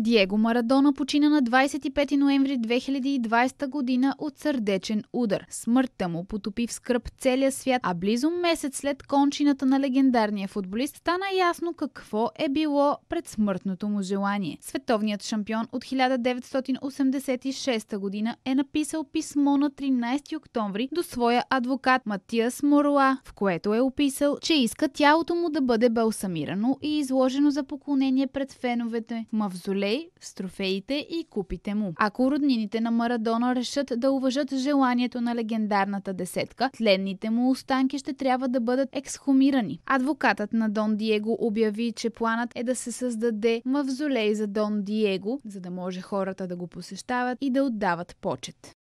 Диего Марадона почина на 25 ноември 2020 година от сърдечен удар. Смъртта му потопи в скръп целия свят, а близо месец след кончината на легендарния футболист стана ясно какво е било пред смъртното му желание. Световният шампион от 1986 година е написал писмо на 13 октомври до своя адвокат Матиас Морла, в което е описал, че иска тялото му да бъде балсамирано и изложено за поклонение пред феновете в мавзолей трофей с трофеите и купите му. Ако роднините на Марадона решат да уважат желанието на легендарната десетка, тленните му останки ще трябва да бъдат ексхумирани. Адвокатът на Дон Диего обяви, че планът е да се създаде мавзолей за Дон Диего, за да може хората да го посещават и да отдават почет.